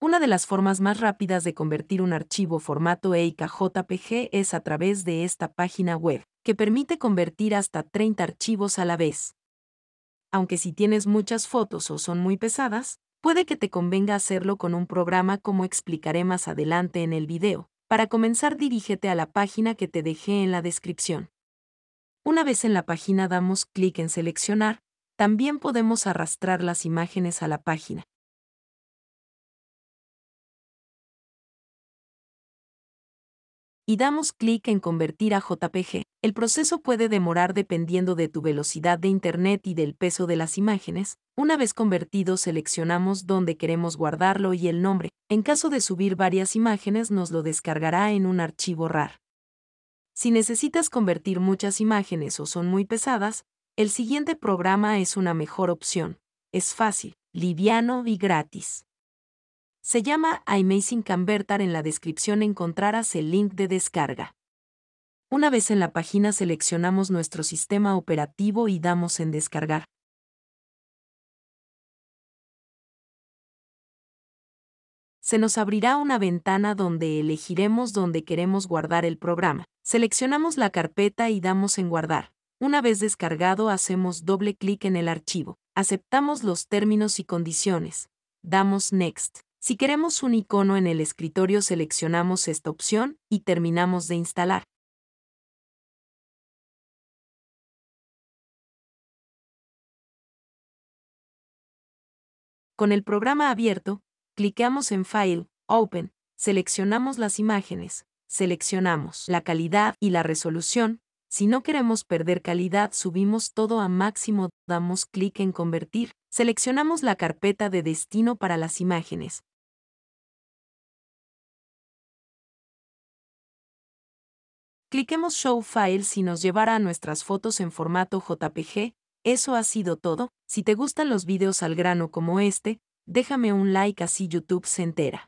Una de las formas más rápidas de convertir un archivo formato EIKJPG es a través de esta página web, que permite convertir hasta 30 archivos a la vez. Aunque si tienes muchas fotos o son muy pesadas, puede que te convenga hacerlo con un programa como explicaré más adelante en el video. Para comenzar dirígete a la página que te dejé en la descripción. Una vez en la página damos clic en seleccionar, también podemos arrastrar las imágenes a la página. y damos clic en Convertir a JPG. El proceso puede demorar dependiendo de tu velocidad de Internet y del peso de las imágenes. Una vez convertido seleccionamos dónde queremos guardarlo y el nombre. En caso de subir varias imágenes nos lo descargará en un archivo RAR. Si necesitas convertir muchas imágenes o son muy pesadas, el siguiente programa es una mejor opción. Es fácil, liviano y gratis. Se llama Amazing Convertar. En la descripción encontrarás el link de descarga. Una vez en la página seleccionamos nuestro sistema operativo y damos en descargar. Se nos abrirá una ventana donde elegiremos dónde queremos guardar el programa. Seleccionamos la carpeta y damos en guardar. Una vez descargado hacemos doble clic en el archivo. Aceptamos los términos y condiciones. Damos Next. Si queremos un icono en el escritorio seleccionamos esta opción y terminamos de instalar. Con el programa abierto, cliqueamos en File, Open, seleccionamos las imágenes, seleccionamos la calidad y la resolución. Si no queremos perder calidad, subimos todo a máximo, damos clic en Convertir, seleccionamos la carpeta de destino para las imágenes, Cliquemos Show Files y nos llevará a nuestras fotos en formato JPG. Eso ha sido todo. Si te gustan los videos al grano como este, déjame un like así YouTube se entera.